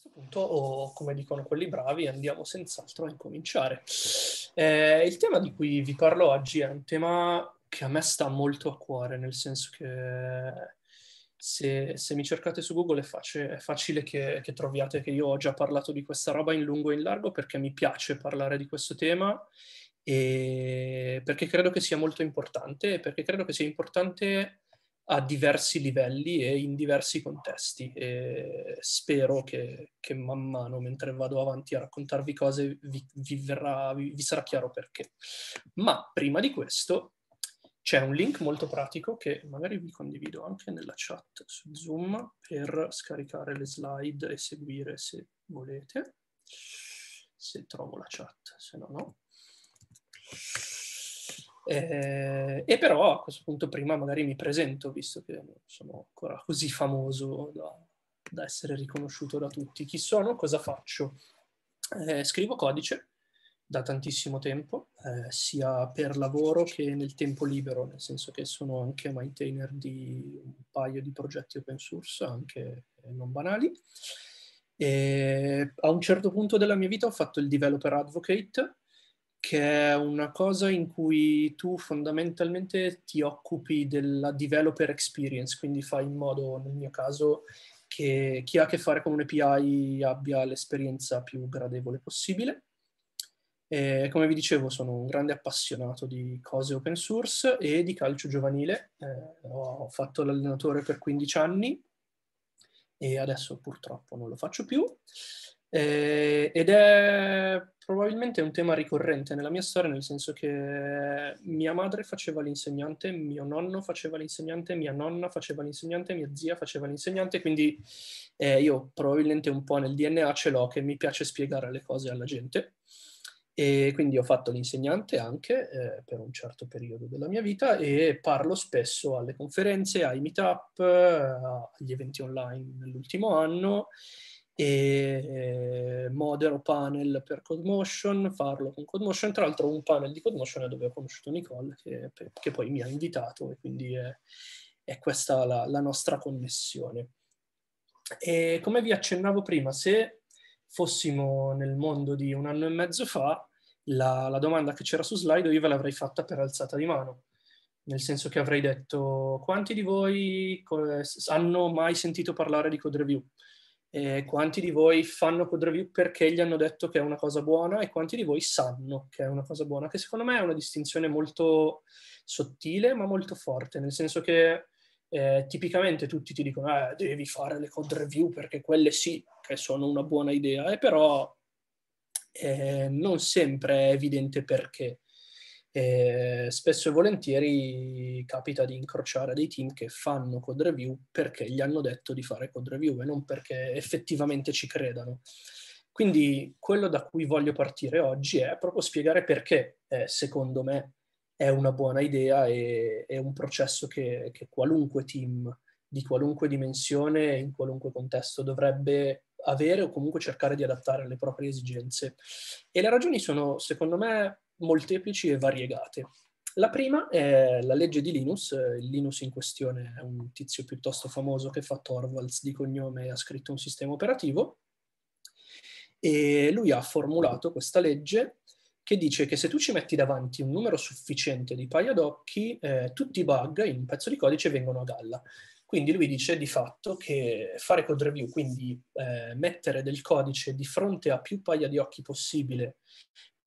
questo punto, o come dicono quelli bravi, andiamo senz'altro a incominciare. Eh, il tema di cui vi parlo oggi è un tema che a me sta molto a cuore, nel senso che se, se mi cercate su Google è, facile, è facile che, che troviate che io ho già parlato di questa roba in lungo e in largo perché mi piace parlare di questo tema e perché credo che sia molto importante, perché credo che sia importante a diversi livelli e in diversi contesti e spero che, che man mano mentre vado avanti a raccontarvi cose vi, vi, verrà, vi, vi sarà chiaro perché. Ma prima di questo c'è un link molto pratico che magari vi condivido anche nella chat su Zoom per scaricare le slide e seguire se volete, se trovo la chat, se no no. Eh, e però a questo punto prima magari mi presento, visto che non sono ancora così famoso da, da, essere riconosciuto da tutti. Chi sono? Cosa faccio? Eh, scrivo codice da tantissimo tempo, eh, sia per lavoro che nel tempo libero, nel senso che sono anche maintainer di un paio di progetti open source, anche non banali. E a un certo punto della mia vita ho fatto il developer advocate, che è una cosa in cui tu fondamentalmente ti occupi della developer experience, quindi fai in modo, nel mio caso, che chi ha a che fare con un API abbia l'esperienza più gradevole possibile. E come vi dicevo, sono un grande appassionato di cose open source e di calcio giovanile. Eh, ho fatto l'allenatore per 15 anni e adesso purtroppo non lo faccio più. Eh, ed è probabilmente un tema ricorrente nella mia storia, nel senso che mia madre faceva l'insegnante, mio nonno faceva l'insegnante, mia nonna faceva l'insegnante, mia zia faceva l'insegnante, quindi eh, io probabilmente un po' nel DNA ce l'ho che mi piace spiegare le cose alla gente. E quindi ho fatto l'insegnante anche eh, per un certo periodo della mia vita e parlo spesso alle conferenze, ai meetup, eh, agli eventi online nell'ultimo anno e eh, modero panel per CodeMotion, farlo con CodeMotion, tra l'altro un panel di CodeMotion è dove ho conosciuto Nicole che, che, poi mi ha invitato e quindi è, è questa la, la, nostra connessione. E come vi accennavo prima, se fossimo nel mondo di un anno e mezzo fa, la, la domanda che c'era su Slido io ve l'avrei fatta per alzata di mano nel senso che avrei detto quanti di voi hanno mai sentito parlare di code review? E quanti di voi fanno code review perché gli hanno detto che è una cosa buona e quanti di voi sanno che è una cosa buona, che secondo me è una distinzione molto sottile ma molto forte, nel senso che eh, tipicamente tutti ti dicono eh, devi fare le code review perché quelle sì che sono una buona idea, e però eh, non sempre è evidente perché. E spesso e volentieri capita di incrociare dei team che fanno code review perché gli hanno detto di fare code review e non perché effettivamente ci credano. Quindi quello da cui voglio partire oggi è proprio spiegare perché, eh, secondo me, è una buona idea e è un processo che, che qualunque team di qualunque dimensione, in qualunque contesto, dovrebbe avere o comunque cercare di adattare alle proprie esigenze. E le ragioni sono, secondo me, molteplici e variegate. La prima è la legge di Linus, eh, il Linus in questione è un tizio piuttosto famoso che fa Torvalds di cognome e ha scritto un sistema operativo e lui ha formulato questa legge che dice che se tu ci metti davanti un numero sufficiente di paia d'occhi, eh, tutti i bug in un pezzo di codice vengono a galla. Quindi lui dice di fatto che fare code review, quindi eh, mettere del codice di fronte a più paia di occhi possibile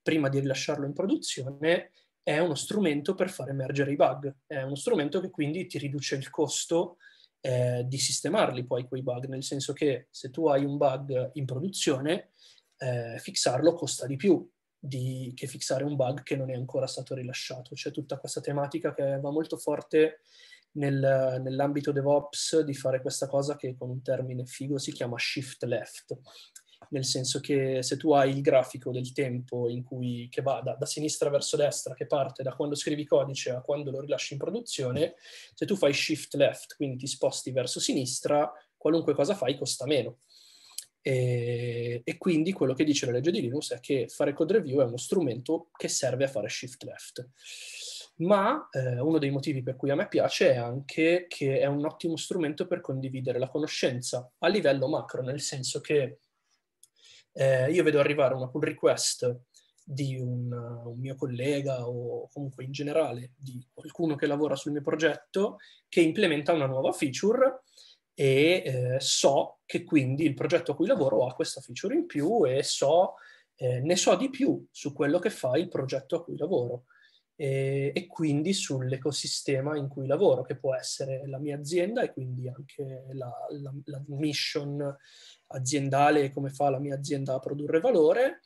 prima di rilasciarlo in produzione è uno strumento per far emergere i bug, è uno strumento che quindi ti riduce il costo eh, di sistemarli poi quei bug, nel senso che se tu hai un bug in produzione, eh, fixarlo costa di più di, che fixare un bug che non è ancora stato rilasciato. C'è tutta questa tematica che va molto forte nel, nell'ambito DevOps di fare questa cosa che con un termine figo si chiama shift left, nel senso che se tu hai il grafico del tempo in cui, che va da, da, sinistra verso destra, che parte da quando scrivi codice a quando lo rilasci in produzione, mm. se tu fai shift left, quindi ti sposti verso sinistra, qualunque cosa fai costa meno. E, e quindi quello che dice la legge di Linux è che fare code review è uno strumento che serve a fare shift left ma eh, uno dei motivi per cui a me piace è anche che è un ottimo strumento per condividere la conoscenza a livello macro, nel senso che eh, io vedo arrivare una pull request di un, eh, un, mio collega o comunque in generale di qualcuno che lavora sul mio progetto che implementa una nuova feature e eh, so che quindi il progetto a cui lavoro ha questa feature in più e so, eh, ne so di più su quello che fa il progetto a cui lavoro e, e quindi sull'ecosistema in cui lavoro che può essere la mia azienda e quindi anche la, la, la mission aziendale come fa la mia azienda a produrre valore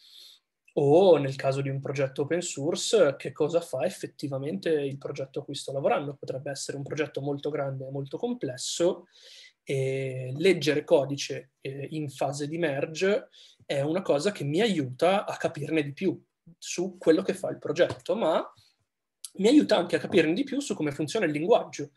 o nel caso di un progetto open source che cosa fa effettivamente il progetto a cui sto lavorando. Potrebbe essere un progetto molto grande, molto complesso e leggere codice eh, in fase di merge è una cosa che mi aiuta a capirne di più su quello che fa il progetto, ma mi aiuta anche a capirne di più su come funziona il linguaggio,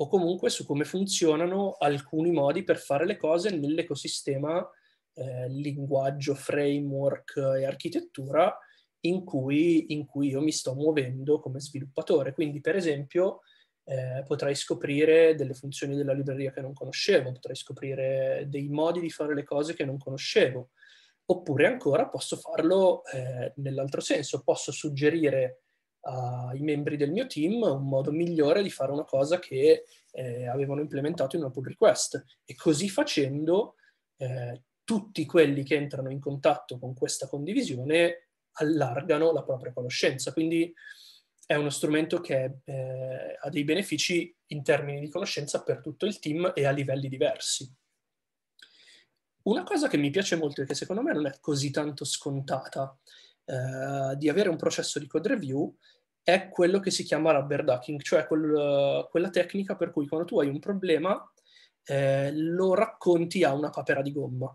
o comunque su come funzionano alcuni modi per fare le cose nell'ecosistema eh, linguaggio, framework e architettura in cui, in cui, io mi sto muovendo come sviluppatore. Quindi, per esempio, eh, potrei scoprire delle funzioni della libreria che non conoscevo, potrei scoprire dei modi di fare le cose che non conoscevo. Oppure ancora posso farlo eh, nell'altro senso, posso suggerire ai membri del mio team un modo migliore di fare una cosa che eh, avevano implementato in una pull request. E così facendo eh, tutti quelli che entrano in contatto con questa condivisione allargano la propria conoscenza. Quindi è uno strumento che eh, ha dei benefici in termini di conoscenza per tutto il team e a livelli diversi. Una cosa che mi piace molto e che secondo me non è così tanto scontata eh, di avere un processo di code review è quello che si chiama rubber ducking, cioè quel, quella tecnica per cui quando tu hai un problema eh, lo racconti a una papera di gomma.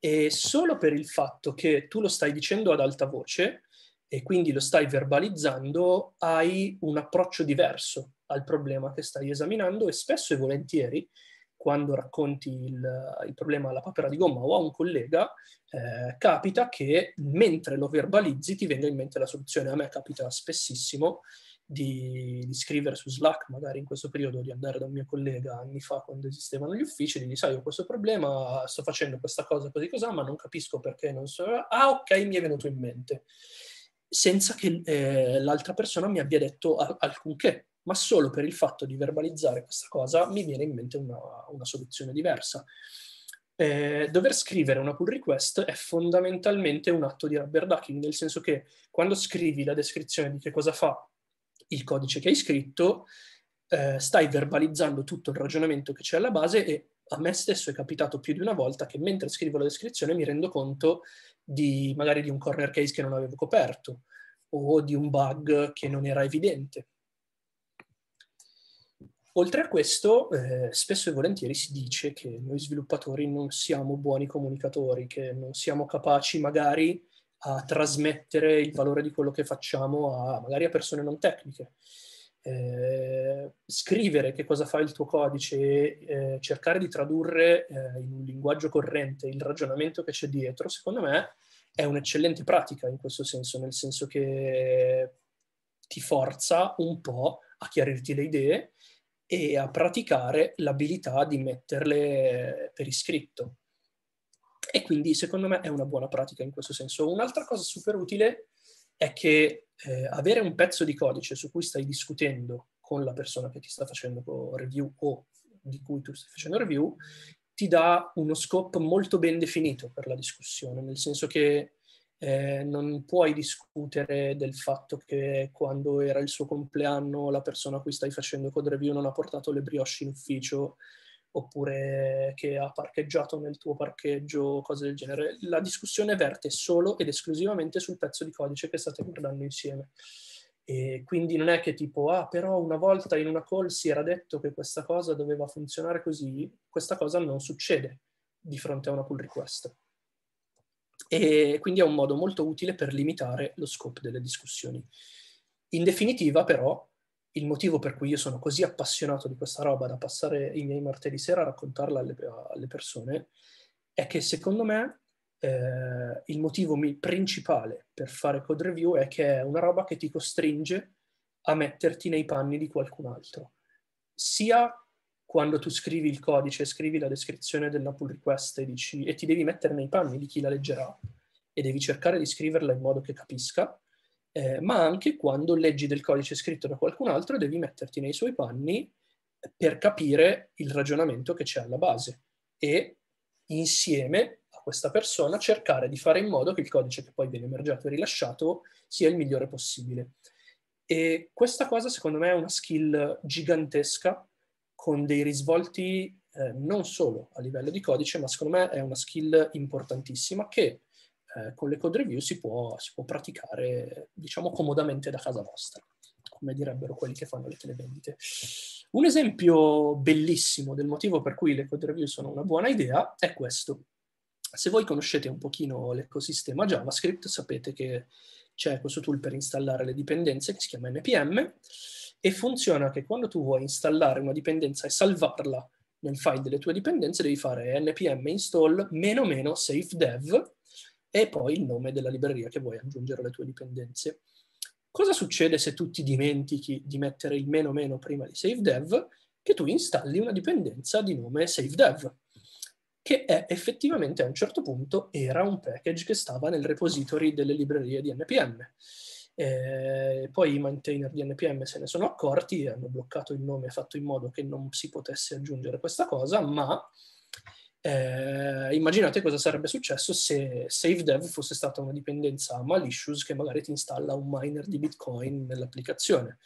E solo per il fatto che tu lo stai dicendo ad alta voce e quindi lo stai verbalizzando, hai un approccio diverso al problema che stai esaminando e spesso e volentieri quando racconti il, il, problema alla papera di gomma o a un collega, eh, capita che mentre lo verbalizzi ti venga in mente la soluzione. A me capita spessissimo di, di, scrivere su Slack, magari in questo periodo, di andare da un mio collega anni fa quando esistevano gli uffici, di dire, sai, ho questo problema, sto facendo questa cosa così così, ma non capisco perché non so... Ah, ok, mi è venuto in mente. Senza che eh, l'altra persona mi abbia detto alcunché ma solo per il fatto di verbalizzare questa cosa mi viene in mente una, una soluzione diversa. Eh, dover scrivere una pull request è fondamentalmente un atto di rubber ducking, nel senso che quando scrivi la descrizione di che cosa fa il codice che hai scritto, eh, stai verbalizzando tutto il ragionamento che c'è alla base e a me stesso è capitato più di una volta che mentre scrivo la descrizione mi rendo conto di magari di un corner case che non avevo coperto o di un bug che non era evidente Oltre a questo, eh, spesso e volentieri si dice che noi sviluppatori non siamo buoni comunicatori, che non siamo capaci magari a trasmettere il valore di quello che facciamo a magari a persone non tecniche. Eh, scrivere che cosa fa il tuo codice, eh, cercare di tradurre eh, in un linguaggio corrente il ragionamento che c'è dietro, secondo me è un'eccellente pratica in questo senso, nel senso che ti forza un po' a chiarirti le idee e a praticare l'abilità di metterle eh, per iscritto. E quindi secondo me è una buona pratica in questo senso. Un'altra cosa super utile è che eh, avere un pezzo di codice su cui stai discutendo con la persona che ti sta facendo review o di cui tu stai facendo review, ti dà uno scope molto ben definito per la discussione, nel senso che eh, non puoi discutere del fatto che quando era il suo compleanno la persona a cui stai facendo code review non ha portato le brioche in ufficio oppure che ha parcheggiato nel tuo parcheggio, cose del genere. La discussione verte solo ed esclusivamente sul pezzo di codice che state guardando insieme. E quindi non è che tipo, ah, però una volta in una call si era detto che questa cosa doveva funzionare così, questa cosa non succede di fronte a una pull request e quindi è un modo molto utile per limitare lo scope delle discussioni. In definitiva, però, il motivo per cui io sono così appassionato di questa roba da passare i miei martedì sera a raccontarla alle, alle persone è che secondo me eh, il motivo principale per fare code review è che è una roba che ti costringe a metterti nei panni di qualcun altro, sia quando tu scrivi il codice, scrivi la descrizione della pull request e, dici, e ti devi mettere nei panni di chi la leggerà e devi cercare di scriverla in modo che capisca, eh, ma anche quando leggi del codice scritto da qualcun altro devi metterti nei suoi panni per capire il ragionamento che c'è alla base e insieme a questa persona cercare di fare in modo che il codice che poi viene emergiato e rilasciato sia il migliore possibile. E questa cosa secondo me è una skill gigantesca con dei risvolti eh, non solo a livello di codice, ma secondo me è una skill importantissima che eh, con le code review si può, si può, praticare, diciamo, comodamente da casa vostra, come direbbero quelli che fanno le televendite. Un esempio bellissimo del motivo per cui le code review sono una buona idea è questo. Se voi conoscete un pochino l'ecosistema JavaScript, sapete che c'è questo tool per installare le dipendenze che si chiama NPM e funziona che quando tu vuoi installare una dipendenza e salvarla nel file delle tue dipendenze devi fare npm install meno meno safe dev e poi il nome della libreria che vuoi aggiungere alle tue dipendenze. Cosa succede se tu ti dimentichi di mettere il meno meno prima di safe dev? Che tu installi una dipendenza di nome safe dev, che è effettivamente a un certo punto era un package che stava nel repository delle librerie di npm. Eh, poi i maintainer di NPM se ne sono accorti, hanno bloccato il nome e fatto in modo che non si potesse aggiungere questa cosa, ma eh, immaginate cosa sarebbe successo se SaveDev fosse stata una dipendenza malicious che magari ti installa un miner di Bitcoin nell'applicazione.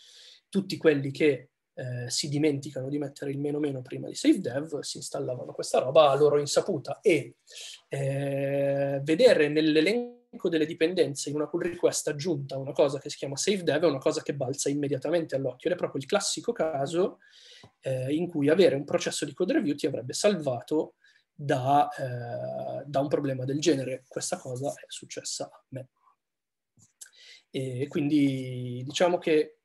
Tutti quelli che eh, si dimenticano di mettere il meno meno prima di SaveDev, si installavano questa roba a loro insaputa e eh, vedere nell'elenco elenco delle dipendenze in una pull request aggiunta una cosa che si chiama save dev è una cosa che balza immediatamente all'occhio ed è proprio il classico caso eh, in cui avere un processo di code review ti avrebbe salvato da, eh, da un problema del genere. Questa cosa è successa a me. E quindi diciamo che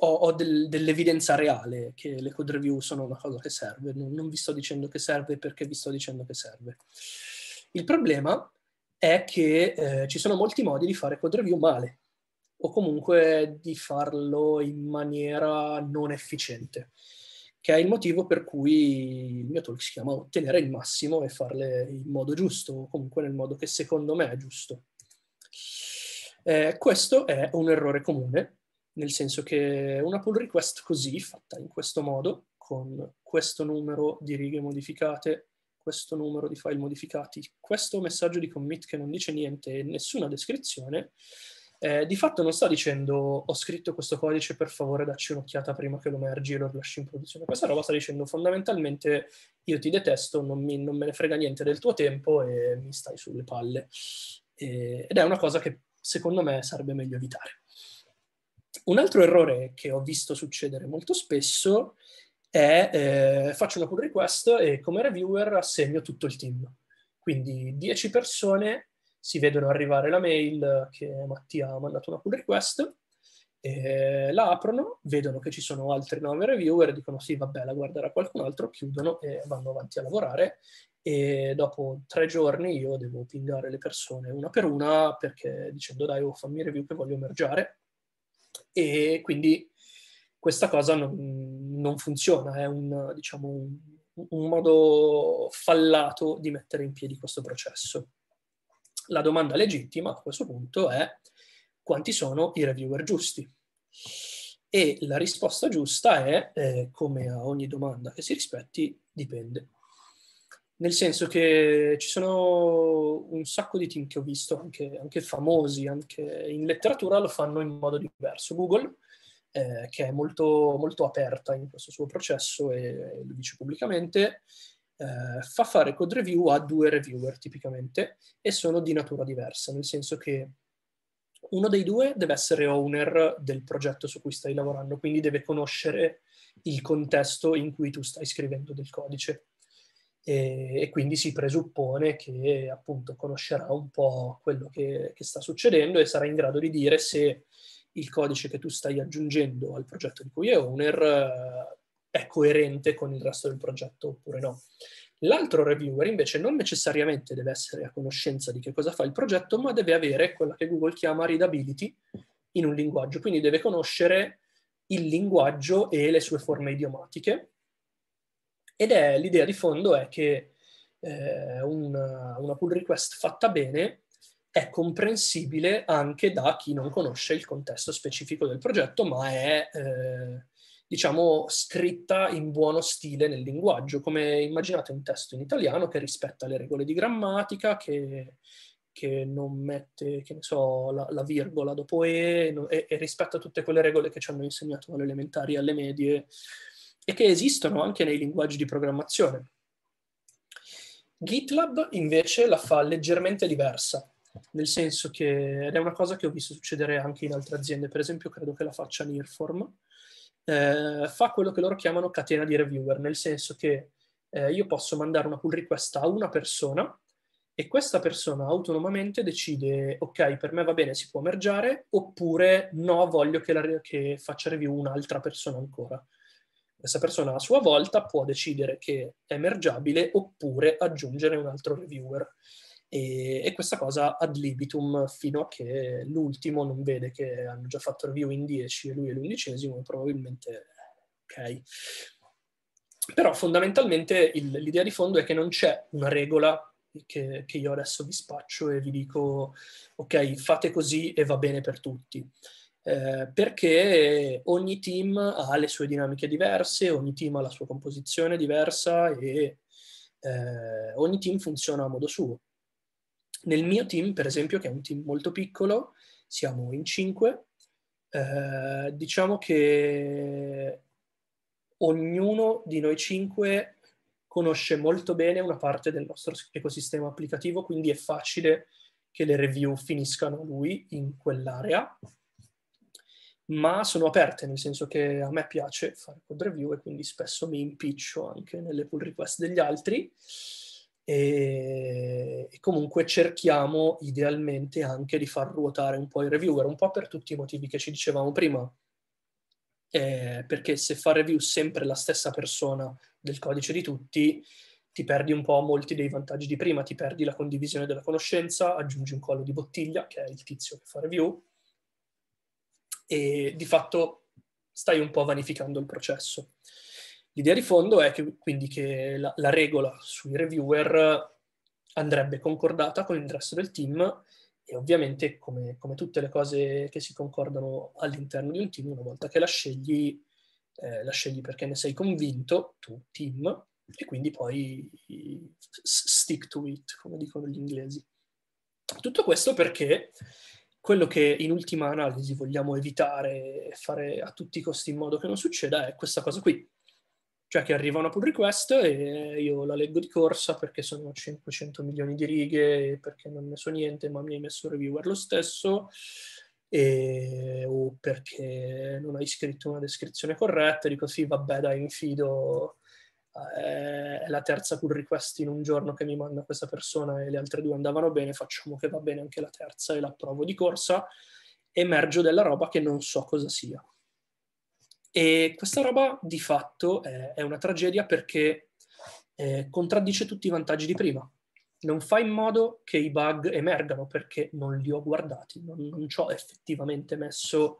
ho, ho del, dell'evidenza reale che le code review sono una cosa che serve, non, non, vi sto dicendo che serve perché vi sto dicendo che serve. Il problema è che eh, ci sono molti modi di fare code review male o comunque di farlo in maniera non efficiente, che è il motivo per cui il mio talk si chiama ottenere il massimo e farle in modo giusto, o comunque nel modo che secondo me è giusto. Eh, questo è un errore comune, nel senso che una pull request così, fatta in questo modo, con questo numero di righe modificate, questo numero di file modificati, questo messaggio di commit che non dice niente, e nessuna descrizione, eh, di fatto non sta dicendo ho scritto questo codice, per favore dacci un'occhiata prima che lo mergi e lo rilasci in produzione. Questa roba sta dicendo fondamentalmente io ti detesto, non, mi, non me ne frega niente del tuo tempo e mi stai sulle palle. Eh, ed è una cosa che secondo me sarebbe meglio evitare. Un altro errore che ho visto succedere molto spesso è eh, faccio una pull request e come reviewer assegno tutto il team. Quindi 10 persone si vedono arrivare la mail che Mattia ha mandato una pull request, la aprono, vedono che ci sono altri 9 reviewer, dicono sì vabbè la guarderà qualcun altro, chiudono e vanno avanti a lavorare e dopo tre giorni io devo pingare le persone una per una perché dicendo dai oh, fammi review che voglio mergiare e quindi questa cosa non, non funziona, è un, diciamo, un, un modo fallato di mettere in piedi questo processo. La domanda legittima a questo punto è quanti sono i reviewer giusti? E la risposta giusta è, eh, come a ogni domanda che si rispetti, dipende. Nel senso che ci sono un sacco di team che ho visto, anche, anche famosi, anche in letteratura, lo fanno in modo diverso. Google eh, che è molto, molto, aperta in questo suo processo e, lo dice pubblicamente, eh, fa fare code review a due reviewer tipicamente e sono di natura diversa, nel senso che uno dei due deve essere owner del progetto su cui stai lavorando, quindi deve conoscere il contesto in cui tu stai scrivendo del codice. E, e quindi si presuppone che appunto conoscerà un po' quello che, che, sta succedendo e sarà in grado di dire se il codice che tu stai aggiungendo al progetto di cui è owner eh, è coerente con il resto del progetto oppure no. L'altro reviewer invece non necessariamente deve essere a conoscenza di che cosa fa il progetto, ma deve avere quella che Google chiama readability in un linguaggio, quindi deve conoscere il linguaggio e le sue forme idiomatiche. Ed è l'idea di fondo è che eh, una, una pull request fatta bene è comprensibile anche da chi non conosce il contesto specifico del progetto, ma è, eh, diciamo, scritta in buono stile nel linguaggio, come immaginate un testo in italiano che rispetta le regole di grammatica, che, che non mette, che ne so, la, la virgola dopo e, e, e, rispetta tutte quelle regole che ci hanno insegnato alle elementari e alle medie e che esistono anche nei linguaggi di programmazione. GitLab invece la fa leggermente diversa, nel senso che, ed è una cosa che ho visto succedere anche in altre aziende, per esempio credo che la faccia Nearform, eh, fa quello che loro chiamano catena di reviewer, nel senso che eh, io posso mandare una pull request a una persona e questa persona autonomamente decide, ok, per me va bene, si può mergiare, oppure no, voglio che, la, che faccia review un'altra persona ancora. Questa persona a sua volta può decidere che è mergiabile oppure aggiungere un altro reviewer e, e, questa cosa ad libitum fino a che l'ultimo non vede che hanno già fatto review in 10 e lui è l'undicesimo probabilmente ok. Però fondamentalmente il, l'idea di fondo è che non c'è una regola che, che io adesso vi spaccio e vi dico ok fate così e va bene per tutti. Eh, perché ogni team ha le sue dinamiche diverse, ogni team ha la sua composizione diversa e eh, ogni team funziona a modo suo. Nel mio team, per esempio, che è un team molto piccolo, siamo in cinque, eh, diciamo che ognuno di noi cinque conosce molto bene una parte del nostro ecosistema applicativo, quindi è facile che le review finiscano lui in quell'area, ma sono aperte, nel senso che a me piace fare code review e quindi spesso mi impiccio anche nelle pull request degli altri e, e, comunque cerchiamo idealmente anche di far ruotare un po' i reviewer, un po' per tutti i motivi che ci dicevamo prima, eh, perché se fa review sempre la stessa persona del codice di tutti, ti perdi un po' molti dei vantaggi di prima, ti perdi la condivisione della conoscenza, aggiungi un collo di bottiglia, che è il tizio che fa review, e di fatto stai un po' vanificando il processo. L'idea di fondo è che, quindi che la, la regola sui reviewer andrebbe concordata con il resto del team e ovviamente come, come, tutte le cose che si concordano all'interno di un team, una volta che la scegli, eh, la scegli perché ne sei convinto, tu team, e quindi poi stick to it, come dicono gli inglesi. Tutto questo perché quello che in ultima analisi vogliamo evitare e fare a tutti i costi in modo che non succeda è questa cosa qui, cioè che arriva una pull request e io la leggo di corsa perché sono 500 milioni di righe e perché non ne so niente ma mi hai messo il reviewer lo stesso e, o perché non hai scritto una descrizione corretta dico sì vabbè dai mi fido eh, è la terza pull request in un giorno che mi manda questa persona e le altre due andavano bene facciamo che va bene anche la terza e la provo di corsa emergo della roba che non so cosa sia e questa roba di fatto è, è una tragedia perché eh, contraddice tutti i vantaggi di prima. Non fa in modo che i bug emergano perché non li ho guardati, non, non ci ho effettivamente messo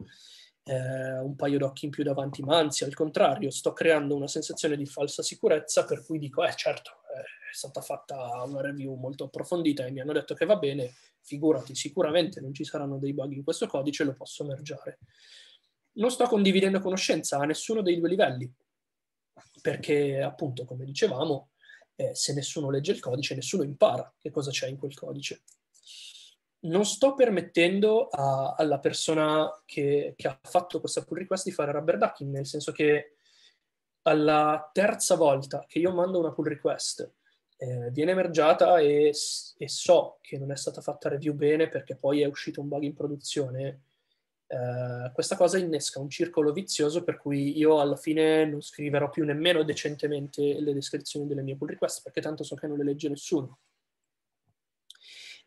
eh, un paio d'occhi in più davanti, ma anzi al contrario, sto creando una sensazione di falsa sicurezza per cui dico, eh certo, eh, è stata fatta una review molto approfondita e mi hanno detto che va bene, figurati, sicuramente non ci saranno dei bug in questo codice, lo posso mergiare non sto condividendo conoscenza a nessuno dei due livelli, perché appunto, come dicevamo, eh, se nessuno legge il codice, nessuno impara che cosa c'è in quel codice. Non sto permettendo a, alla persona che, che, ha fatto questa pull request di fare rubber ducking, nel senso che alla terza volta che io mando una pull request eh, viene emergiata e, e, so che non è stata fatta review bene perché poi è uscito un bug in produzione, eh, questa cosa innesca un circolo vizioso per cui io alla fine non scriverò più nemmeno decentemente le descrizioni delle mie pull request perché tanto so che non le legge nessuno.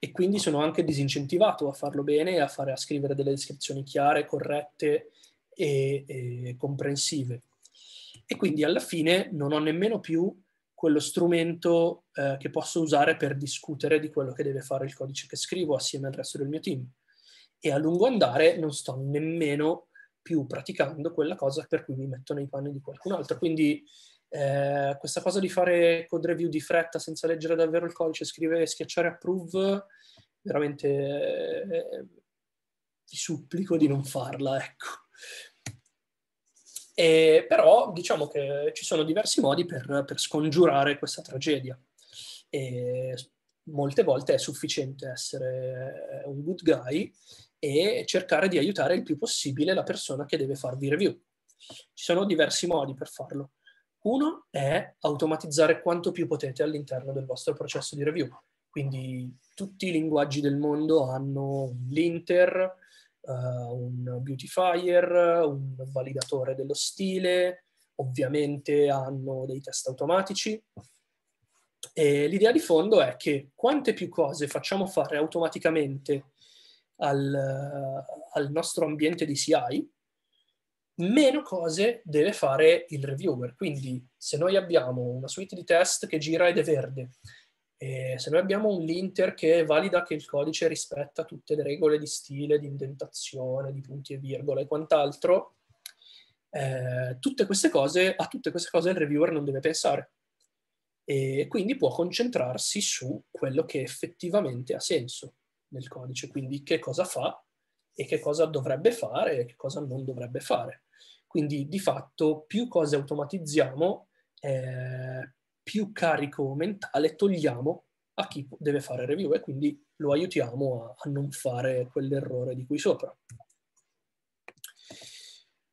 E quindi sono anche disincentivato a farlo bene e a, fare, a scrivere delle descrizioni chiare, corrette e, e comprensive. E quindi alla fine non ho nemmeno più quello strumento eh, che posso usare per discutere di quello che deve fare il codice che scrivo assieme al resto del mio team e a lungo andare non sto nemmeno più praticando quella cosa per cui mi metto nei panni di qualcun altro. Quindi eh, questa cosa di fare code review di fretta senza leggere davvero il codice, scrivere, schiacciare approve, veramente eh, ti supplico di non farla, ecco. E, però diciamo che ci sono diversi modi per, per scongiurare questa tragedia. E molte volte è sufficiente essere un good guy e cercare di aiutare il più possibile la persona che deve farvi review. Ci sono diversi modi per farlo. Uno è automatizzare quanto più potete all'interno del vostro processo di review. Quindi tutti i linguaggi del mondo hanno l'inter, uh, un beautifier, un validatore dello stile, ovviamente hanno dei test automatici. E l'idea di fondo è che quante più cose facciamo fare automaticamente al, al nostro ambiente di CI, meno cose deve fare il reviewer. Quindi se noi abbiamo una suite di test che gira ed è verde, se noi abbiamo un linter che valida che il codice rispetta tutte le regole di stile, di indentazione, di punti e virgole e quant'altro, eh, tutte queste cose, a tutte queste cose il reviewer non deve pensare. E quindi può concentrarsi su quello che effettivamente ha senso nel codice, quindi che cosa fa e che cosa dovrebbe fare e che cosa non dovrebbe fare. Quindi di fatto più cose automatizziamo, eh, più carico mentale togliamo a chi deve fare review e quindi lo aiutiamo a, a non fare quell'errore di qui sopra.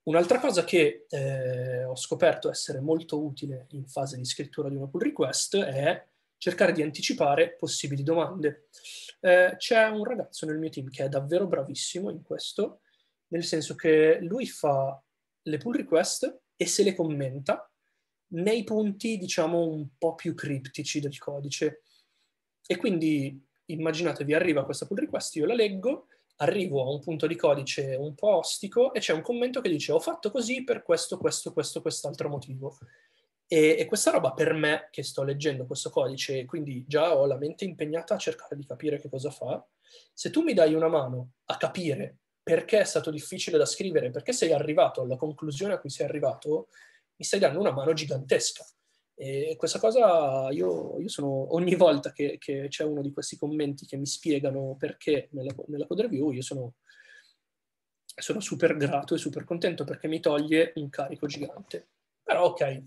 Un'altra cosa che eh, ho scoperto essere molto utile in fase di scrittura di una pull request è cercare di anticipare possibili domande. Eh, c'è un ragazzo nel mio team che è davvero bravissimo in questo, nel senso che lui fa le pull request e se le commenta nei punti, diciamo, un po' più criptici del codice. E quindi immaginatevi, arriva questa pull request, io la leggo, arrivo a un punto di codice un po' ostico e c'è un commento che dice ho fatto così per questo, questo, questo, quest'altro motivo. E, e, questa roba per me, che sto leggendo questo codice, quindi già ho la mente impegnata a cercare di capire che cosa fa, se tu mi dai una mano a capire perché è stato difficile da scrivere, perché sei arrivato alla conclusione a cui sei arrivato, mi stai dando una mano gigantesca. E questa cosa io, io sono ogni volta che, che, c'è uno di questi commenti che mi spiegano perché nella, nella code review, io sono, sono super grato e super contento perché mi toglie un carico gigante. Però ok,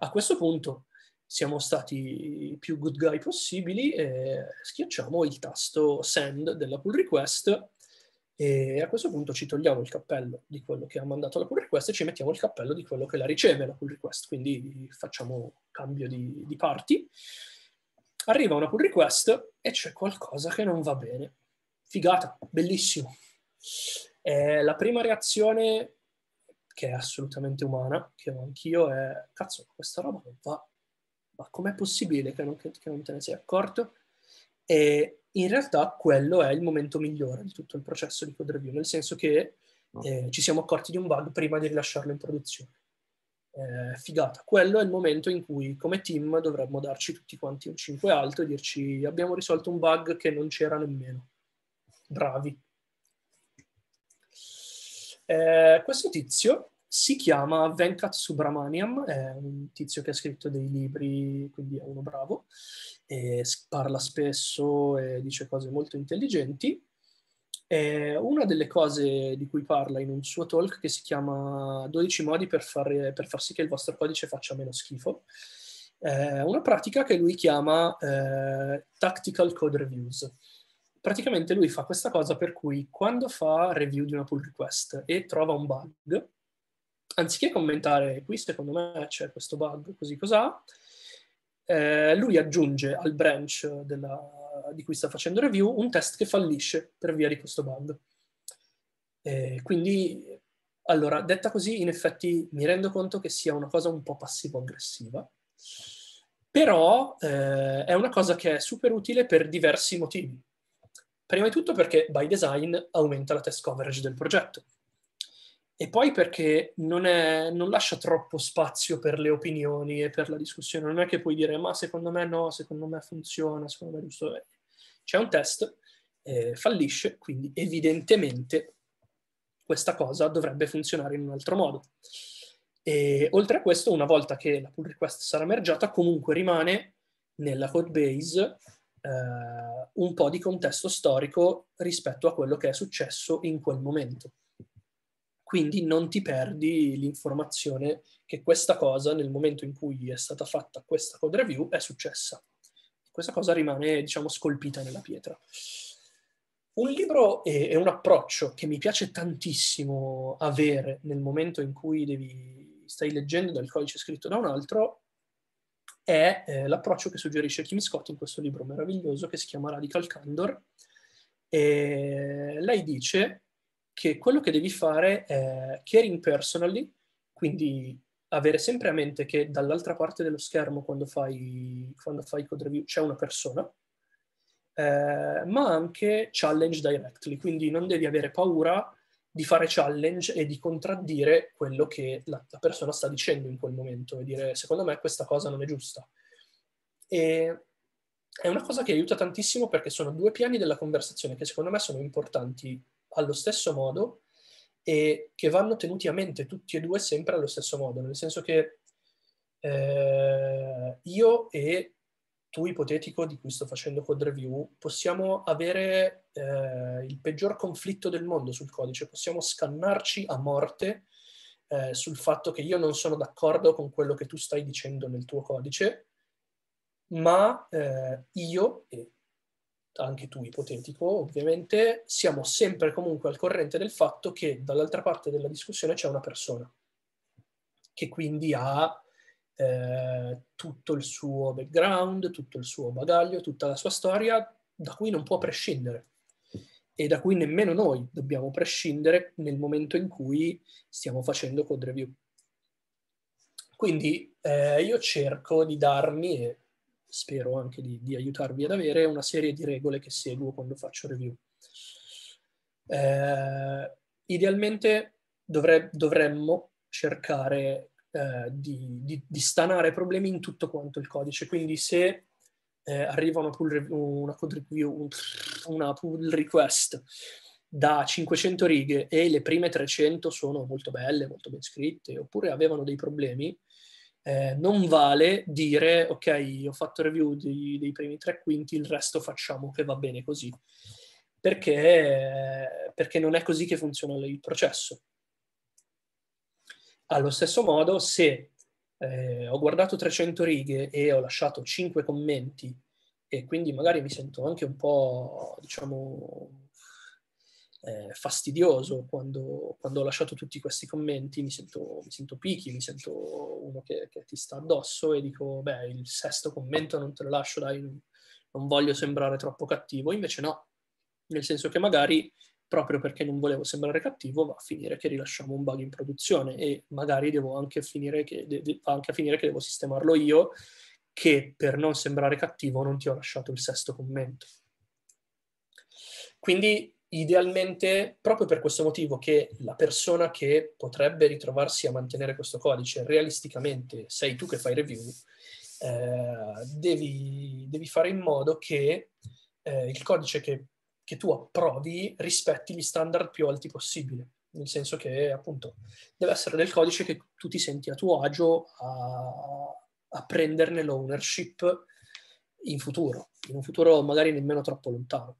a questo punto siamo stati i più good guy possibili e schiacciamo il tasto send della pull request e a questo punto ci togliamo il cappello di quello che ha mandato la pull request e ci mettiamo il cappello di quello che la riceve la pull request, quindi facciamo cambio di, di parti. Arriva una pull request e c'è qualcosa che non va bene. Figata, bellissimo. Eh, la prima reazione che è assolutamente umana, che ho anch'io, è cazzo, questa roba non va. Ma com'è possibile che non, che non te ne sei accorto? E in realtà quello è il momento migliore di tutto il processo di code review, nel senso che no. eh, ci siamo accorti di un bug prima di rilasciarlo in produzione. Eh, figata, quello è il momento in cui come team dovremmo darci tutti quanti un 5 alto e dirci abbiamo risolto un bug che non c'era nemmeno. Bravi. Eh, questo tizio si chiama Venkat Subramaniam, è un tizio che ha scritto dei libri, quindi è uno bravo, parla spesso e dice cose molto intelligenti. E una delle cose di cui parla in un suo talk che si chiama 12 modi per, fare, per far sì che il vostro codice faccia meno schifo, è una pratica che lui chiama eh, Tactical Code Reviews praticamente lui fa questa cosa per cui quando fa review di una pull request e trova un bug, anziché commentare qui secondo me c'è questo bug, così cos'ha, eh, lui aggiunge al branch della, di cui sta facendo review un test che fallisce per via di questo bug. Eh, quindi, allora, detta così, in effetti mi rendo conto che sia una cosa un po' passivo-aggressiva, però eh, è una cosa che è super utile per diversi motivi. Prima di tutto perché by design aumenta la test coverage del progetto e poi perché non, è, non, lascia troppo spazio per le opinioni e per la discussione. Non è che puoi dire ma secondo me no, secondo me funziona, secondo me è giusto. C'è un test, eh, fallisce, quindi evidentemente questa cosa dovrebbe funzionare in un altro modo. E, oltre a questo, una volta che la pull request sarà mergiata, comunque rimane nella code base eh, un po' di contesto storico rispetto a quello che è successo in quel momento. Quindi non ti perdi l'informazione che questa cosa, nel momento in cui è stata fatta questa code review, è successa. Questa cosa rimane, diciamo, scolpita nella pietra. Un libro e un approccio che mi piace tantissimo avere nel momento in cui devi, stai leggendo del codice scritto da un altro è eh, l'approccio che suggerisce Kim Scott in questo libro meraviglioso che si chiama Radical Candor. E lei dice che quello che devi fare è caring personally, quindi avere sempre a mente che dall'altra parte dello schermo quando fai, quando fai code review c'è una persona, eh, ma anche challenge directly, quindi non devi avere paura di fare challenge e di contraddire quello che la, la persona sta dicendo in quel momento e dire secondo me questa cosa non è giusta. E è una cosa che aiuta tantissimo perché sono due piani della conversazione che secondo me sono importanti allo stesso modo e che vanno tenuti a mente tutti e due sempre allo stesso modo, nel senso che eh, io e tu ipotetico di cui sto facendo code review, possiamo avere eh, il peggior conflitto del mondo sul codice, possiamo scannarci a morte eh, sul fatto che io non sono d'accordo con quello che tu stai dicendo nel tuo codice, ma eh, io e anche tu ipotetico ovviamente siamo sempre comunque al corrente del fatto che dall'altra parte della discussione c'è una persona che quindi ha eh, tutto il suo background, tutto il suo bagaglio, tutta la sua storia, da cui non può prescindere e da cui nemmeno noi dobbiamo prescindere nel momento in cui stiamo facendo code review. Quindi eh, io cerco di darmi e spero anche di, di, aiutarvi ad avere una serie di regole che seguo quando faccio review. Eh, idealmente dovre- dovremmo cercare eh, di, di, di, stanare problemi in tutto quanto il codice. Quindi se eh, arriva una pull, review, una, pull review, una pull request da 500 righe e le prime 300 sono molto belle, molto ben scritte, oppure avevano dei problemi, eh, non vale dire ok, ho fatto review di, dei primi tre quinti, il resto facciamo che va bene così, perché, perché non è così che funziona il processo. Allo stesso modo, se eh, ho guardato 300 righe e ho lasciato 5 commenti e quindi magari mi sento anche un po', diciamo, eh, fastidioso quando, quando, ho lasciato tutti questi commenti, mi sento, mi sento picchi, mi sento uno che, che, ti sta addosso e dico, beh, il sesto commento non te lo lascio, dai, non, non voglio sembrare troppo cattivo, invece no, nel senso che magari proprio perché non volevo sembrare cattivo, va a finire che rilasciamo un bug in produzione e magari devo anche finire che, de, de, anche a finire che devo sistemarlo io, che per non sembrare cattivo non ti ho lasciato il sesto commento. Quindi idealmente, proprio per questo motivo, che la persona che potrebbe ritrovarsi a mantenere questo codice, realisticamente sei tu che fai review, eh, devi, devi, fare in modo che eh, il codice che che tu approvi rispetti gli standard più alti possibile, nel senso che appunto deve essere del codice che tu ti senti a tuo agio a, a prenderne l'ownership in futuro, in un futuro magari nemmeno troppo lontano.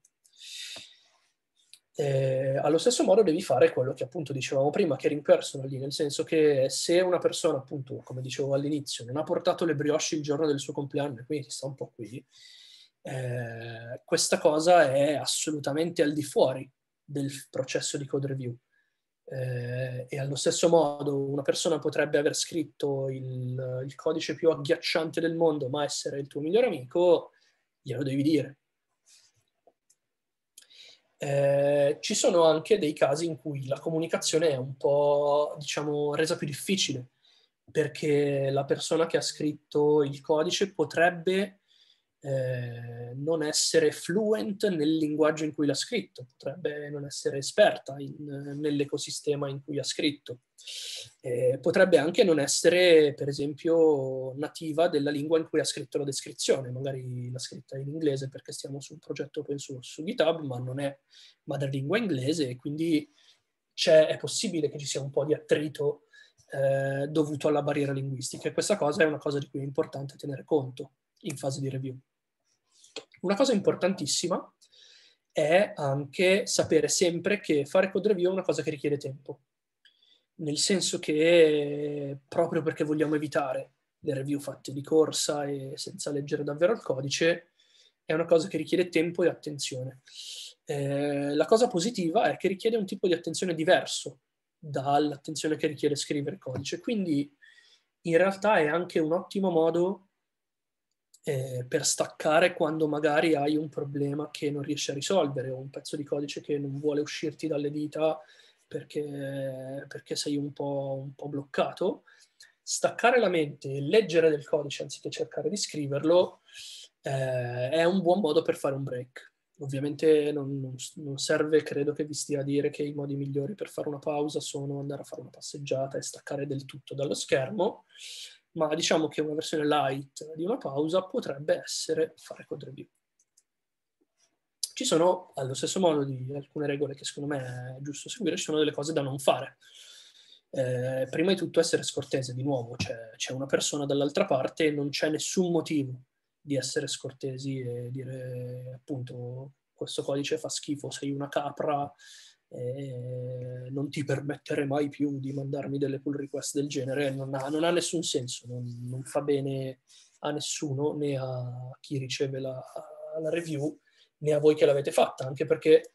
Eh, allo stesso modo devi fare quello che appunto dicevamo prima, che era personal, nel senso che se una persona appunto, come dicevo all'inizio, non ha portato le brioche il giorno del suo compleanno, e quindi sta un po' qui, eh, questa cosa è assolutamente al di fuori del processo di code review. Eh, e allo stesso modo una persona potrebbe aver scritto il, il, codice più agghiacciante del mondo, ma essere il tuo migliore amico, glielo devi dire. Eh, ci sono anche dei casi in cui la comunicazione è un po', diciamo, resa più difficile, perché la persona che ha scritto il codice potrebbe eh, non essere fluent nel linguaggio in cui l'ha scritto, potrebbe non essere esperta in, nell'ecosistema in cui ha scritto, eh, potrebbe anche non essere, per esempio, nativa della lingua in cui ha scritto la descrizione, magari l'ha scritta in inglese perché stiamo su un progetto open source su GitHub, ma non è madrelingua inglese e quindi è possibile che ci sia un po' di attrito eh, dovuto alla barriera linguistica e questa cosa è una cosa di cui è importante tenere conto in fase di review. Una cosa importantissima è anche sapere sempre che fare code review è una cosa che richiede tempo, nel senso che proprio perché vogliamo evitare le review fatte di corsa e senza leggere davvero il codice, è una cosa che richiede tempo e attenzione. Eh, la cosa positiva è che richiede un tipo di attenzione diverso dall'attenzione che richiede scrivere codice, quindi in realtà è anche un ottimo modo eh, per staccare quando magari hai un problema che non riesci a risolvere o un pezzo di codice che non vuole uscirti dalle dita perché, perché sei un po', un po' bloccato. Staccare la mente e leggere del codice anziché cercare di scriverlo eh, è un buon modo per fare un break. Ovviamente non, non, serve, credo che vi stia a dire che i modi migliori per fare una pausa sono andare a fare una passeggiata e staccare del tutto dallo schermo, ma diciamo che una versione light di una pausa potrebbe essere fare code Ci sono, allo stesso modo, alcune regole che secondo me è giusto seguire, ci sono delle cose da non fare. Eh, prima di tutto essere scortese, di nuovo, cioè, c'è, una persona dall'altra parte e non c'è nessun motivo di essere scortesi e dire appunto questo codice fa schifo, sei una capra, eh, non ti permettere mai più di mandarmi delle pull request del genere, eh, non ha, non ha nessun senso, non, non, fa bene a nessuno né a chi riceve la, la review né a voi che l'avete fatta, anche perché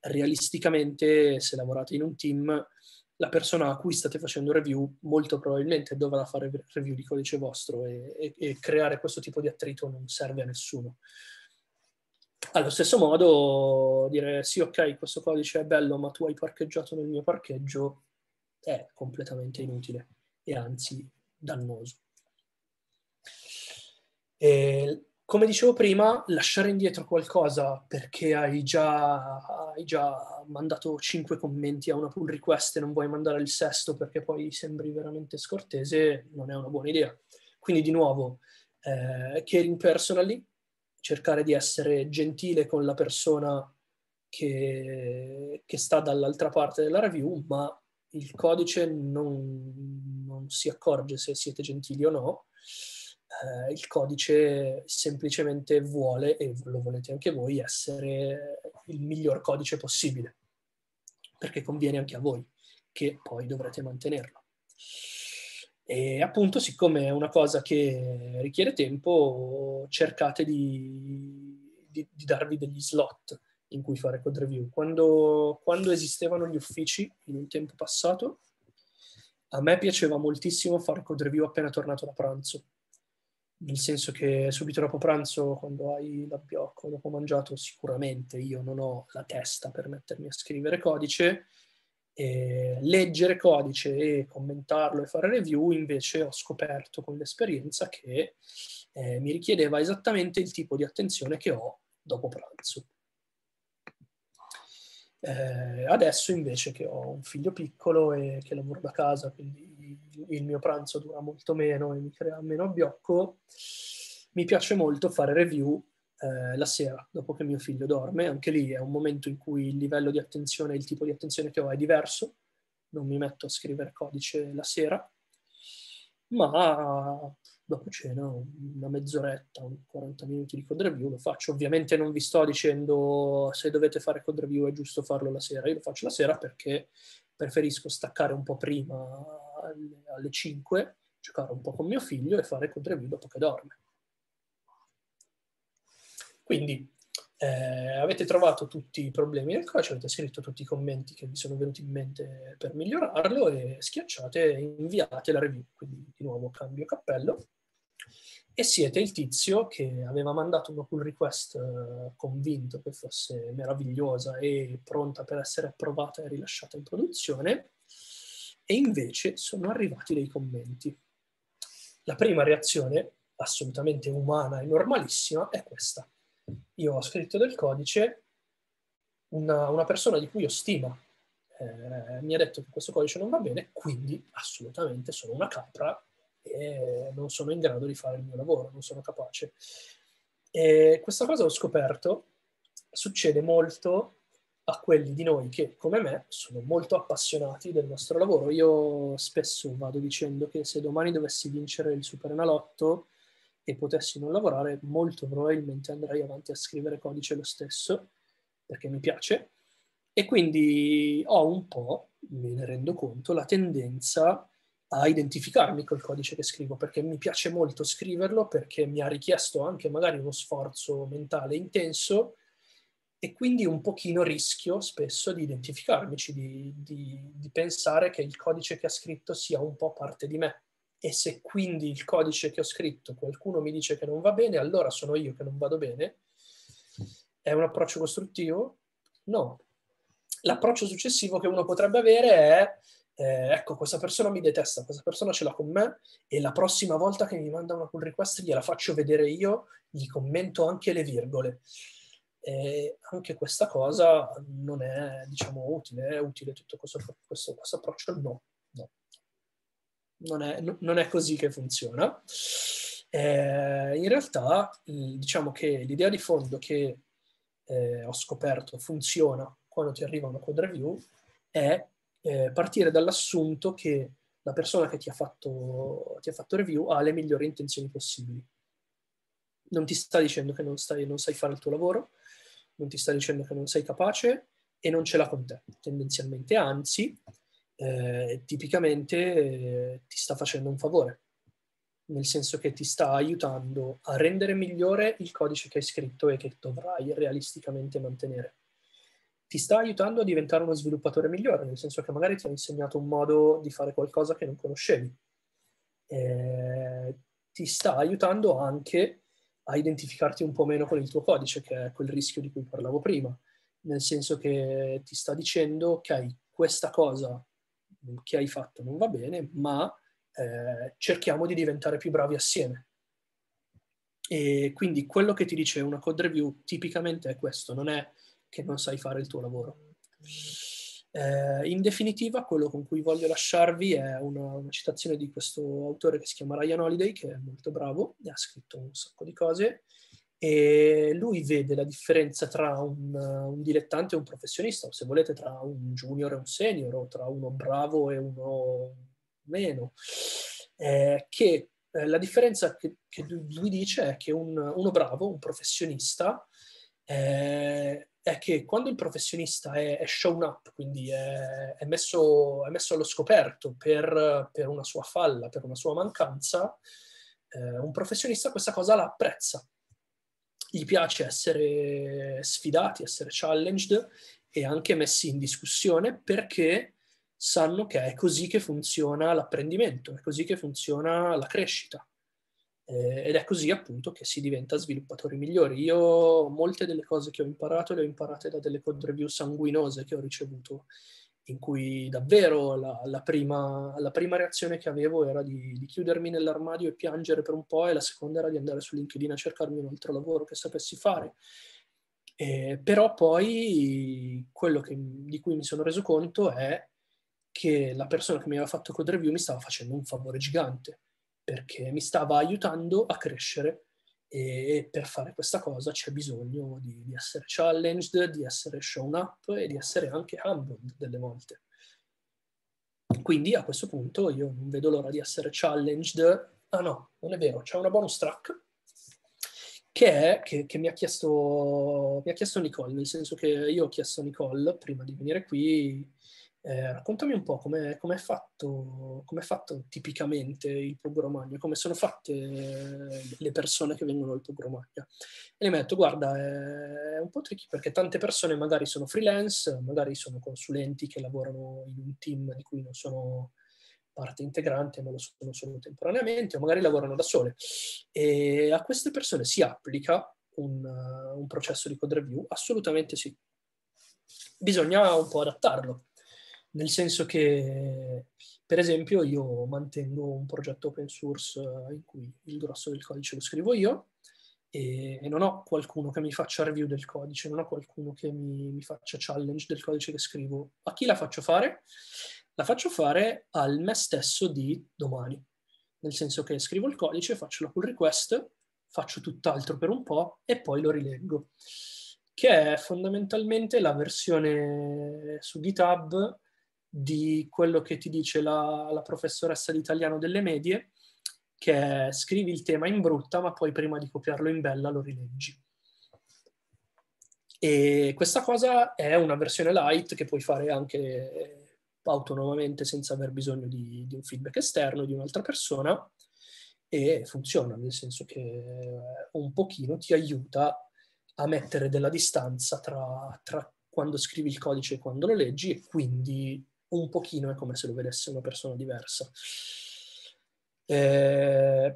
realisticamente se lavorate in un team la persona a cui state facendo review molto probabilmente dovrà fare review di codice vostro e, e, e creare questo tipo di attrito non serve a nessuno. Allo stesso modo, dire sì, ok, questo codice è bello, ma tu hai parcheggiato nel mio parcheggio è completamente inutile e anzi dannoso. E, come dicevo prima, lasciare indietro qualcosa perché hai già, hai già mandato 5 commenti a una pull request e non vuoi mandare il sesto perché poi sembri veramente scortese, non è una buona idea. Quindi di nuovo, eh, caring personally, cercare di essere gentile con la persona che, che sta dall'altra parte della review, ma il codice non, non si accorge se siete gentili o no. Eh, il codice semplicemente vuole, e lo volete anche voi, essere il miglior codice possibile, perché conviene anche a voi, che poi dovrete mantenerlo. E appunto, siccome è una cosa che richiede tempo, cercate di, di, di darvi degli slot in cui fare code review. Quando, quando esistevano gli uffici in un tempo passato, a me piaceva moltissimo fare code review appena tornato da pranzo. Nel senso che subito dopo pranzo, quando hai la l'abbiocco, dopo mangiato, sicuramente io non ho la testa per mettermi a scrivere codice eh, leggere codice e commentarlo e fare review, invece ho scoperto con l'esperienza che eh, mi richiedeva esattamente il tipo di attenzione che ho dopo pranzo. Eh, adesso invece che ho un figlio piccolo e che lavoro da casa, quindi il mio pranzo dura molto meno e mi crea meno abbiocco, mi piace molto fare review eh, la sera, dopo che mio figlio dorme. Anche lì è un momento in cui il livello di attenzione, il tipo di attenzione che ho è diverso. Non mi metto a scrivere codice la sera, ma dopo cena una mezz'oretta, 40 minuti di code review lo faccio. Ovviamente non vi sto dicendo se dovete fare code review è giusto farlo la sera. Io lo faccio la sera perché preferisco staccare un po' prima alle 5, giocare un po' con mio figlio e fare code review dopo che dorme quindi eh, avete trovato tutti i problemi del codice, avete scritto tutti i commenti che vi sono venuti in mente per migliorarlo e schiacciate e inviate la review. Quindi di nuovo cambio cappello. E siete il tizio che aveva mandato una pull request eh, convinto che fosse meravigliosa e pronta per essere approvata e rilasciata in produzione, e invece sono arrivati dei commenti. La prima reazione, assolutamente umana e normalissima, è questa io ho scritto del codice, una, una persona di cui ho stima eh, mi ha detto che questo codice non va bene, quindi assolutamente sono una capra e non sono in grado di fare il mio lavoro, non sono capace. E questa cosa ho scoperto, succede molto a quelli di noi che, come me, sono molto appassionati del nostro lavoro. Io spesso vado dicendo che se domani dovessi vincere il Super Superenalotto, e potessi non lavorare, molto probabilmente andrei avanti a scrivere codice lo stesso, perché mi piace, e quindi ho un po', me ne rendo conto, la tendenza a identificarmi col codice che scrivo, perché mi piace molto scriverlo, perché mi ha richiesto anche magari uno sforzo mentale intenso e quindi un pochino rischio spesso di identificarmi, di, di, di pensare che il codice che ha scritto sia un po' parte di me e se quindi il codice che ho scritto qualcuno mi dice che non va bene, allora sono io che non vado bene. È un approccio costruttivo? No. L'approccio successivo che uno potrebbe avere è, eh, ecco, questa persona mi detesta, questa persona ce l'ha con me e la prossima volta che mi manda una pull request gliela faccio vedere io, gli commento anche le virgole. E anche questa cosa non è, diciamo, utile, è utile tutto questo, questo, questo approccio no non è, non è così che funziona. Eh, in realtà, diciamo che l'idea di fondo che eh, ho scoperto funziona quando ti arriva una code review è eh, partire dall'assunto che la persona che ti ha, fatto, ti ha fatto review ha le migliori intenzioni possibili. Non ti sta dicendo che non, stai, non sai fare il tuo lavoro, non ti sta dicendo che non sei capace e non ce l'ha con te, tendenzialmente. Anzi, eh, tipicamente eh, ti sta facendo un favore, nel senso che ti sta aiutando a rendere migliore il codice che hai scritto e che dovrai realisticamente mantenere. Ti sta aiutando a diventare uno sviluppatore migliore, nel senso che magari ti ha insegnato un modo di fare qualcosa che non conoscevi. Eh, ti sta aiutando anche a identificarti un po' meno con il tuo codice, che è quel rischio di cui parlavo prima, nel senso che ti sta dicendo, ok, questa cosa che hai fatto non va bene, ma eh, cerchiamo di diventare più bravi assieme. E quindi quello che ti dice una code review tipicamente è questo, non è che non sai fare il tuo lavoro. Eh, in definitiva, quello con cui voglio lasciarvi è una, una, citazione di questo autore che si chiama Ryan Holiday, che è molto bravo e ha scritto un sacco di cose e lui vede la differenza tra un, un, dilettante e un professionista, o se volete tra un junior e un senior, o tra uno bravo e uno meno, eh, che eh, la differenza che, che, lui dice è che un, uno bravo, un professionista, eh, è che quando il professionista è, è shown up, quindi è, è, messo, è messo, allo scoperto per, per, una sua falla, per una sua mancanza, eh, un professionista questa cosa la apprezza gli piace essere sfidati, essere challenged e anche messi in discussione perché sanno che è così che funziona l'apprendimento, è così che funziona la crescita. Eh, ed è così appunto che si diventa sviluppatori migliori. Io molte delle cose che ho imparato le ho imparate da delle code review sanguinose che ho ricevuto in cui davvero la, la, prima, la prima, reazione che avevo era di, di, chiudermi nell'armadio e piangere per un po' e la seconda era di andare su LinkedIn a cercarmi un altro lavoro che sapessi fare. Eh, però poi quello che, di cui mi sono reso conto è che la persona che mi aveva fatto code review mi stava facendo un favore gigante perché mi stava aiutando a crescere e per fare questa cosa c'è bisogno di, di essere challenged, di essere shown up e di essere anche humbled delle volte. Quindi a questo punto io non vedo l'ora di essere challenged. Ah no, non è vero, c'è una bonus track che, è, che, che mi, ha chiesto, mi ha chiesto Nicole, nel senso che io ho chiesto a Nicole prima di venire qui eh, raccontami un po' come è, fatto, fatto tipicamente il pogromagno, come sono fatte eh, le persone che vengono al pogromagno. E mi ha detto, guarda, eh, è un po' tricky perché tante persone magari sono freelance, magari sono consulenti che lavorano in un team di cui non sono parte integrante, ma lo sono solo temporaneamente, o magari lavorano da sole. E a queste persone si applica un, eh, un processo di code review? Assolutamente sì. Bisogna un po' adattarlo nel senso che, per esempio, io mantengo un progetto open source eh, in cui il grosso del codice lo scrivo io e, non ho qualcuno che mi faccia review del codice, non ho qualcuno che mi, mi faccia challenge del codice che scrivo. A chi la faccio fare? La faccio fare al me stesso di domani, nel senso che scrivo il codice, faccio la pull request, faccio tutt'altro per un po' e poi lo rileggo, che è fondamentalmente la versione su GitHub di quello che ti dice la, la professoressa di italiano delle medie, che è scrivi il tema in brutta, ma poi prima di copiarlo in bella lo rileggi. E questa cosa è una versione light che puoi fare anche autonomamente senza aver bisogno di, di un feedback esterno, di un'altra persona, e funziona, nel senso che eh, un pochino ti aiuta a mettere della distanza tra, tra quando scrivi il codice e quando lo leggi e quindi un pochino è come se lo vedesse una persona diversa. Eh,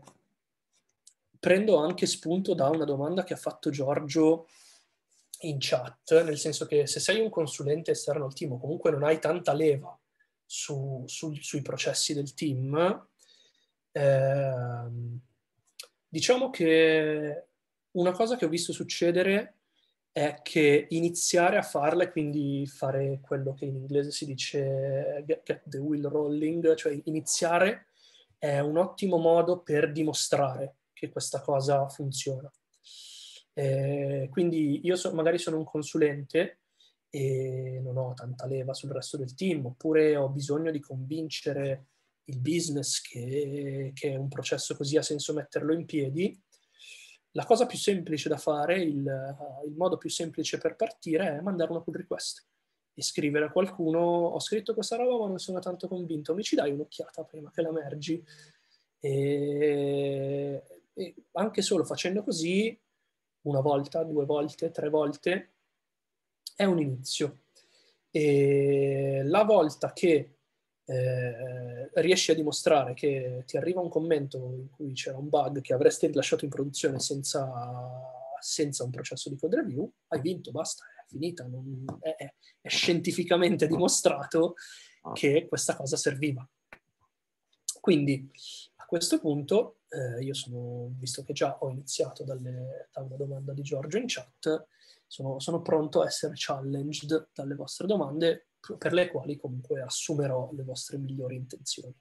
prendo anche spunto da una domanda che ha fatto Giorgio in chat, nel senso che se sei un consulente esterno al team o comunque non hai tanta leva su, su, sui processi del team, eh, diciamo che una cosa che ho visto succedere è che iniziare a farla e quindi fare quello che in inglese si dice get, get the wheel rolling, cioè iniziare è un ottimo modo per dimostrare che questa cosa funziona. Eh, quindi io so, magari sono un consulente e non ho tanta leva sul resto del team, oppure ho bisogno di convincere il business che, che un processo così ha senso metterlo in piedi la cosa più semplice da fare, il, uh, il modo più semplice per partire è mandare una pull request e scrivere a qualcuno ho scritto questa roba ma non sono tanto convinto, mi ci dai un'occhiata prima che la mergi? E, e anche solo facendo così, una volta, due volte, tre volte, è un inizio. E la volta che eh, riesci a dimostrare che ti arriva un commento in cui c'era un bug che avresti rilasciato in produzione senza, senza un processo di code review, hai vinto, basta, è finita. Non, è, è, scientificamente dimostrato ah. che questa cosa serviva. Quindi a questo punto, eh, io sono, visto che già ho iniziato dalle, da domanda di Giorgio in chat, sono, sono pronto a essere challenged dalle vostre domande per le quali comunque assumerò le vostre migliori intenzioni.